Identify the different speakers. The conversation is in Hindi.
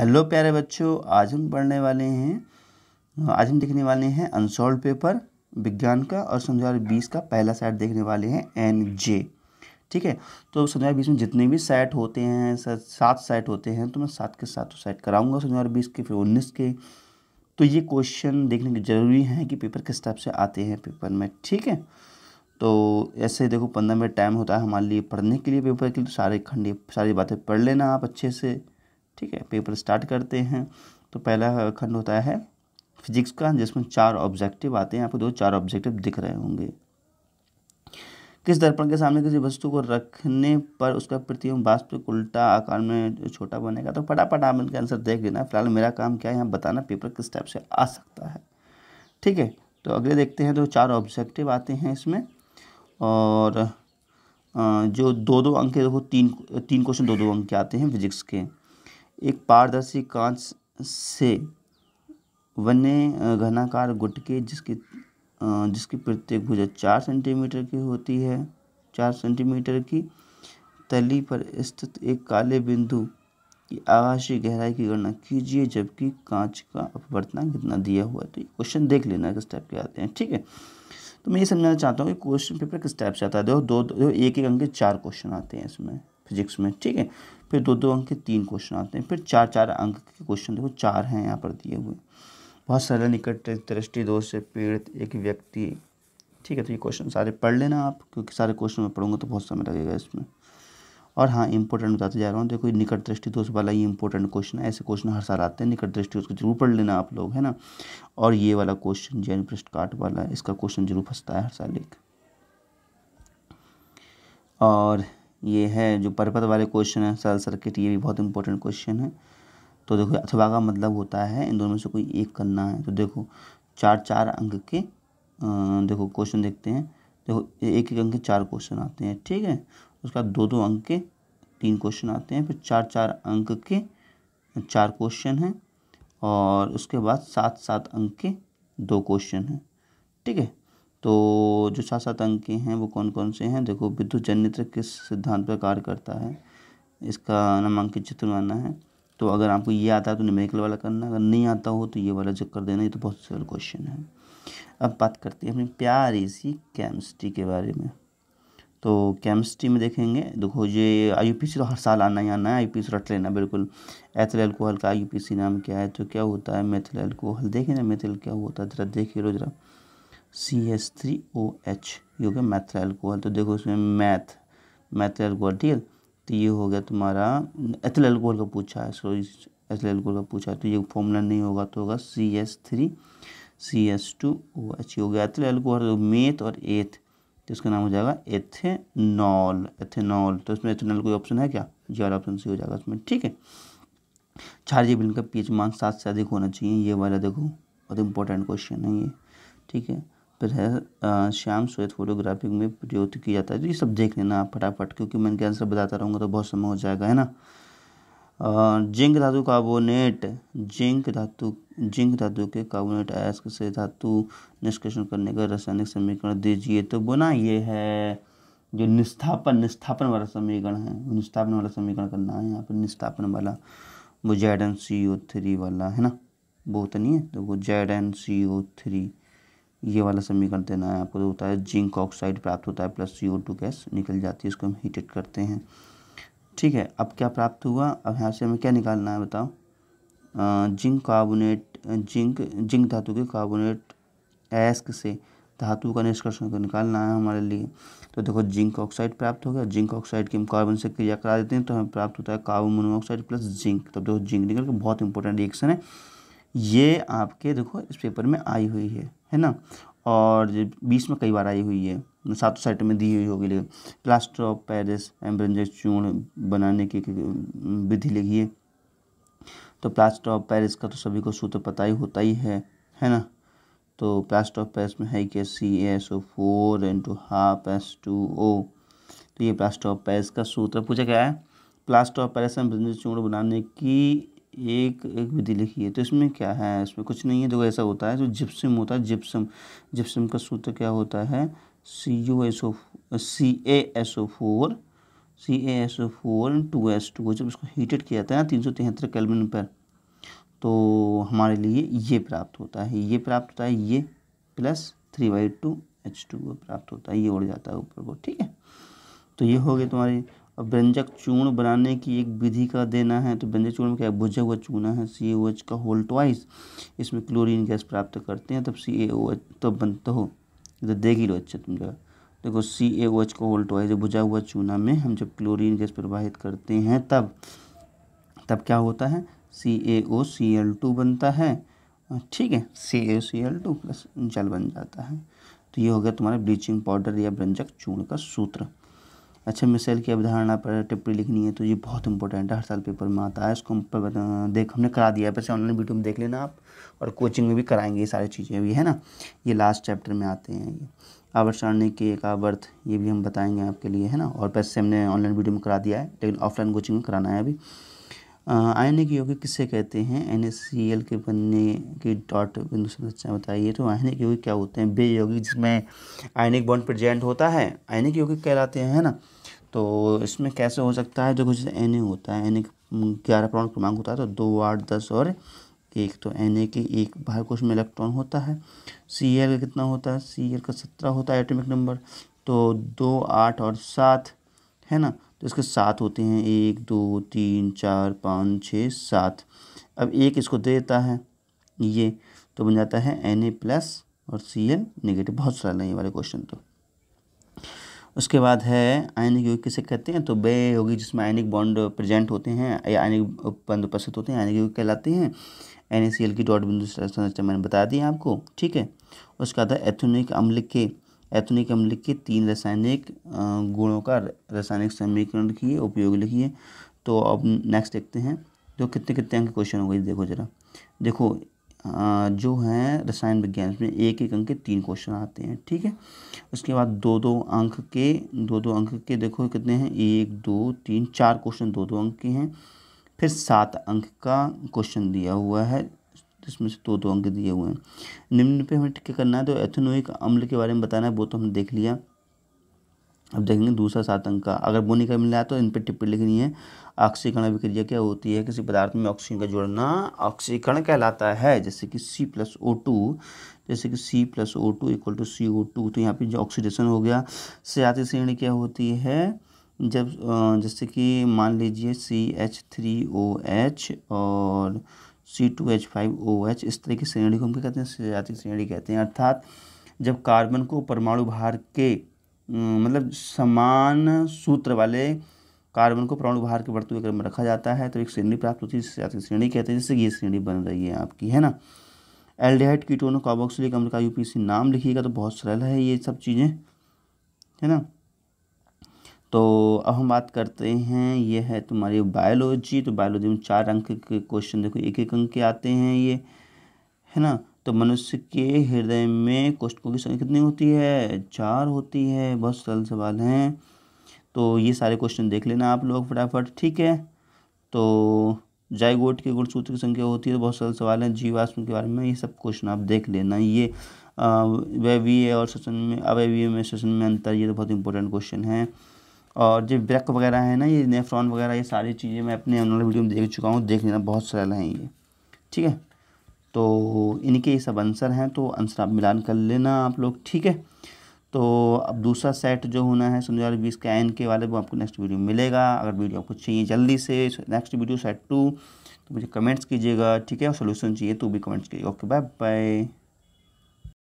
Speaker 1: हेलो प्यारे बच्चों आज हम पढ़ने वाले हैं आज हम देखने वाले हैं अनसॉल्व पेपर विज्ञान का और सन दो का पहला सेट देखने वाले हैं एन जे ठीक है तो सन दो में जितने भी सेट होते हैं सात सेट होते हैं तो मैं सात के साथ सेट कराऊंगा सन दो के फिर उन्नीस के तो ये क्वेश्चन देखने के ज़रूरी हैं कि पेपर किस टाइप से आते हैं पेपर में ठीक है तो ऐसे देखो पंद्रह मिनट टाइम होता है हमारे लिए पढ़ने के लिए पेपर के लिए तो सारे खंडे सारी बातें पढ़ लेना आप अच्छे से ठीक है पेपर स्टार्ट करते हैं तो पहला खंड होता है फिजिक्स का जिसमें चार ऑब्जेक्टिव आते हैं आपको दो चार ऑब्जेक्टिव दिख रहे होंगे किस दर्पण के सामने किसी वस्तु को रखने पर उसका प्रतिबिंब वास्तविक उल्टा आकार में छोटा बनेगा तो फटाफट आप इनका आंसर देख लेना फिलहाल मेरा काम क्या है यहाँ बताना पेपर किस टाइप से आ सकता है ठीक है तो अगले देखते हैं तो चार ऑब्जेक्टिव आते हैं इसमें और जो दो दो अंक है वो तीन तीन क्वेश्चन दो दो अंक के आते हैं फिजिक्स के एक पारदर्शी कांच से बने घनाकार गुटके जिसकी जिसकी प्रत्येक भुजा चार सेंटीमीटर की होती है चार सेंटीमीटर की तली पर स्थित एक काले बिंदु की आवासीय गहराई की गणना कीजिए जबकि कांच का अपवर्तना कितना दिया हुआ है तो ये क्वेश्चन देख लेना किस टाइप के आते हैं ठीक है तो मैं ये समझाना चाहता हूँ कि क्वेश्चन पेपर किस टाइप से आता है देखो दो, दो, दो एक एक अंक के चार क्वेश्चन आते हैं इसमें फिजिक्स में ठीक है फिर दो दो अंक के तीन क्वेश्चन आते हैं फिर चार चार अंक के क्वेश्चन देखो चार हैं यहाँ पर दिए हुए बहुत सारे निकट दृष्टि दोष से पीड़ित एक व्यक्ति ठीक है तो ये क्वेश्चन सारे पढ़ लेना आप क्योंकि सारे क्वेश्चन में पढ़ूंगा तो बहुत समय लगेगा इसमें और हाँ इंपॉर्टेंट बताते जा रहा हूँ देखो निकट दृष्टि दोष वाला ये इंपॉर्टेंट क्वेश्चन है ऐसे क्वेश्चन हर साल आते हैं निकट दृष्टि उसको जरूर पढ़ लेना आप लोग है ना और ये वाला क्वेश्चन जैन पृष्ठ काट वाला इसका क्वेश्चन जरूर फंसता है हर साल एक और ये है जो पर्पत वाले क्वेश्चन है सरल सर्किट ये भी बहुत इंपॉर्टेंट क्वेश्चन है तो देखो अथवा का मतलब होता है इन दोनों से कोई एक करना है तो देखो चार चार अंक के देखो क्वेश्चन देखते हैं देखो एक एक अंक के चार क्वेश्चन आते हैं ठीक है उसका दो दो अंक के तीन क्वेश्चन आते हैं फिर चार चार अंक के चार क्वेश्चन हैं और उसके बाद सात सात अंक के दो क्वेश्चन हैं ठीक है तो जो सात सात अंक के हैं वो कौन कौन से हैं देखो विद्युत जनित्र किस सिद्धांत पर कार्य करता है इसका नामांकित चित्र बनाना है तो अगर आपको ये आता है तो निमेकल वाला करना अगर नहीं आता हो तो ये वाला चेक कर देना ये तो बहुत सरल क्वेश्चन है अब बात करते हैं अपनी प्यारी सी केमिस्ट्री के बारे में तो केमिस्ट्री में देखेंगे देखो ये आई तो हर साल आना ही आना है आई पी रट लेना बिल्कुल एथल एल्कोहल का आई नाम क्या है तो क्या होता है मेथल एल्कोहल देखें ना मेथल क्या होता है ज़रा देखिए लो ज़रा C S three O H ये हो गया मैथ एल्कोहल तो देखो इसमें मैथ मैथ एल्कोहल ठीक है तो ये हो गया तुम्हारा एथल एल्कोहल का पूछा है सॉरी एथल एल्कोहल का पूछा है तो ये फॉर्मूला नहीं होगा तो होगा C S three C S two O H ये हो गया एथल एल्कोहल मेथ और एथ तो इसका नाम हो जाएगा एथेनॉल एथेनॉल तो इसमें एथेनॉल कोई ऑप्शन है क्या जी वाला ऑप्शन सी हो जाएगा इसमें ठीक है क्षारीय बिल का पीएच मान सात से अधिक होना चाहिए ये वाला देखो बहुत इंपॉर्टेंट क्वेश्चन है ये ठीक है फिर है श्याम श्वेत फोटोग्राफिक में प्रयोग किया जाता है तो ये सब देख लेना आप फटाफट क्योंकि मैं इनके आंसर बताता रहूँगा तो बहुत समय हो जाएगा है ना जिंक धातु कार्बोनेट जिंक धातु जिंक धातु के कार्बोनेट अयस्क से धातु निष्कर्षण करने का रासायनिक समीकरण दीजिए तो बोना ये है जो निस्थापन निस्थापन वाला समीकरण है निस्थापन वाला समीकरण करना है यहाँ पर निस्थापन वाला वो Z N C O three वाला है ना वो तो नहीं है तो वो Z N C O three ये वाला समीकरण देना है आपको जो तो होता है जिंक ऑक्साइड प्राप्त होता है प्लस सी गैस निकल जाती है इसको हम हीटेड करते हैं ठीक है अब क्या प्राप्त हुआ अब यहाँ से हमें क्या निकालना है बताओ जिंक कार्बोनेट जिंक जिंक धातु के कार्बोनेट एस्क से धातु का निष्कर्षण निकालना है हमारे लिए तो देखो जिंक ऑक्साइड प्राप्त हो गया जिंक ऑक्साइड की हम कार्बन से क्रिया करा देते हैं तो हमें प्राप्त होता है कार्बन मोनोऑक्साइड प्लस जिंक तब तो देखो जिंक निकल के बहुत इंपॉर्टेंट रिएक्शन है ये आपके देखो इस पेपर में आई हुई है है ना और बीस में कई बार आई हुई है सातों साइट में दी हुई होगी लेकिन प्लास्टर ऑफ पेरिस एम्ब्रेंजर चूर्ण बनाने की विधि लिखी है तो प्लास्टर ऑफ पेरिस का तो सभी को सूत्र पता ही होता ही है है ना तो प्लास्टर ऑफ पेरिस में है कि C S O four into half S two O तो ये प्लास्टर ऑफ पेरिस का सूत्र पूछा गया है प्लास्टर ऑफ पेरिस एम्ब्रेंजर चूर्ण बनाने की एक एक विधि लिखी है तो इसमें क्या है इसमें कुछ नहीं है देखो ऐसा होता है जो जिप्सम होता है जिप्सम जिप्सम का सूत्र क्या होता है C U S O C A S O four C A S O four two S two जब इसको हीटेड किया जाता है ना तीन सौ तिहत्तर कैलमिन पर तो हमारे लिए ये प्राप्त होता है ये प्राप्त होता है ये plus three by two H two प्राप्त होता है ये उड़ जाता है ऊपर को ठीक है तो ये हो गए तुम्हारी और व्यंजक चूर्ण बनाने की एक विधि का देना है तो व्यंजक चूर्ण में क्या है भुजा हुआ चूना है सी ओ एच का होल ट्वाइस इसमें क्लोरीन गैस प्राप्त करते हैं तब सी ए ओ एच तब बनता हो देख देगी लो अच्छा तुम जगह देखो सी ए ओ एच का होल ट्वाइस भुजा हुआ चूना में हम जब क्लोरीन गैस प्रवाहित करते हैं तब तब क्या होता है C A O C L to बनता है ठीक है C A O C L two plus जल बन जाता है तो ये हो गया तुम्हारा ब्लीचिंग पाउडर या व्यंजक चूर्ण का सूत्र अच्छे मिसाइल की अवधारणा पर टिप्पणी लिखनी है तो ये बहुत इंपॉर्टेंट है हर साल पेपर में आता है इसको देख हमने करा दिया है वैसे ऑनलाइन वीडियो में देख लेना आप और कोचिंग में भी कराएंगे ये सारी चीज़ें भी है ना ये लास्ट चैप्टर में आते हैं ये आवर्त सारणी के एक आवर्त ये भी हम बताएंगे आपके लिए है ना और पैसे हमने ऑनलाइन वीडियो में करा दिया है लेकिन ऑफलाइन कोचिंग में कराना है अभी के योगिक किससे कहते हैं एन के बनने की डॉट बिंदु संरचना बताइए तो आयनिक योगी क्या होते हैं बे यौगिक जिसमें आयनिक बॉन्ड प्रेजेंट होता है आयनिक योगिक कहलाते हैं है ना तो इसमें कैसे हो सकता है जो कुछ एन ए होता है एन ए ग्यारह प्रमाण क्रमांक होता है तो दो आठ दस और एक तो एन ए के एक बाहर कुछ में इलेक्ट्रॉन होता है सी एल का कितना होता है सी एल का सत्रह होता है एटमिक नंबर तो दो आठ और सात है ना तो इसके सात होते हैं एक दो तीन चार पाँच छः सात अब एक इसको दे देता है ये तो बन जाता है एन ए प्लस और सी एल नेगेटिव बहुत सारा नहीं वाले क्वेश्चन तो उसके बाद है आयनिक युग किसे कहते हैं तो बे होगी जिसमें आयनिक बॉन्ड प्रेजेंट होते हैं या आयनिक बंद उपस्थित होते हैं आयनिक युग कहलाते हैं एन की डॉट बिंदु संरचना मैंने बता दी आपको ठीक है बाद है एथोनिक अम्ल के एथोनिक अम्ल के तीन रासायनिक गुणों का रासायनिक समीकरण लिखिए उपयोग लिखिए तो अब नेक्स्ट देखते हैं तो कितने कितने अंक क्वेश्चन हो गई देखो जरा देखो जो हैं रसायन विज्ञान में एक एक अंक के तीन क्वेश्चन आते हैं ठीक है उसके बाद दो दो अंक के दो दो अंक के देखो कितने हैं एक दो तीन चार क्वेश्चन दो दो अंक के हैं फिर सात अंक का क्वेश्चन दिया हुआ है जिसमें से दो दो अंक दिए हुए हैं निम्न पे हमें क्या करना है तो एथेनोइक अम्ल के बारे में बताना है वो तो हमने देख लिया अब देखेंगे दूसरा अंक का अगर बोनी का रहा है तो इन पर टिप्पणी लिखनी है ऑक्सीकरण अभिक्रिया क्या होती है किसी पदार्थ में ऑक्सीजन का जोड़ना ऑक्सीकरण कहलाता है जैसे कि सी प्लस ओ टू जैसे कि C plus O two equal to C O two तो यहाँ पे जो ऑक्सीडेशन हो गया सियाती श्रेणी क्या होती है जब जैसे कि मान लीजिए C H three O H और C two H five O H इस तरह की श्रेणी को हम क्या कहते हैं सियाती श्रेणी कहते हैं अर्थात जब कार्बन को परमाणु भार के मतलब समान सूत्र वाले कार्बन को प्राणु भार के बढ़ते हुए क्रम में रखा जाता है तो एक श्रेणी प्राप्त होती है जिससे श्रेणी कहते हैं जिससे ये श्रेणी बन रही है आपकी है ना एल्डिहाइड कीटोन कार्बोक्सिलिक अम्ल का यूपीसी नाम लिखिएगा तो बहुत सरल है ये सब चीज़ें है ना तो अब हम बात करते हैं ये है तुम्हारी बायोलॉजी तो बायोलॉजी में चार अंक के क्वेश्चन देखो एक एक अंक के आते हैं ये है ना तो मनुष्य के हृदय में कोष्ठकों की संख्या कितनी होती है चार होती है बहुत सरल सवाल हैं तो ये सारे क्वेश्चन देख लेना आप लोग फटाफट ठीक है तो जायगोट के गुणसूत्र की संख्या होती है तो बहुत सरल सवाल हैं जीवाश्म के बारे में ये सब क्वेश्चन आप देख लेना ये वैवीय और श्वसन में अवैवीय में श्वसन में अंतर ये तो बहुत इंपॉर्टेंट क्वेश्चन है और जो ब्रेक वगैरह है ना ये नेफ्रॉन वगैरह ये सारी चीज़ें मैं अपने वीडियो में देख चुका हूँ देख लेना बहुत सरल हैं ये ठीक है तो इनके ये सब आंसर हैं तो आंसर आप मिलान कर लेना आप लोग ठीक है तो अब दूसरा सेट जो होना है समझो हजार बीस के एन के वाले वो आपको नेक्स्ट वीडियो मिलेगा अगर वीडियो आपको चाहिए जल्दी से नेक्स्ट वीडियो सेट टू तो मुझे कमेंट्स कीजिएगा ठीक है और सोल्यूशन चाहिए तो भी कमेंट्स कीजिएगा ओके बाय बाय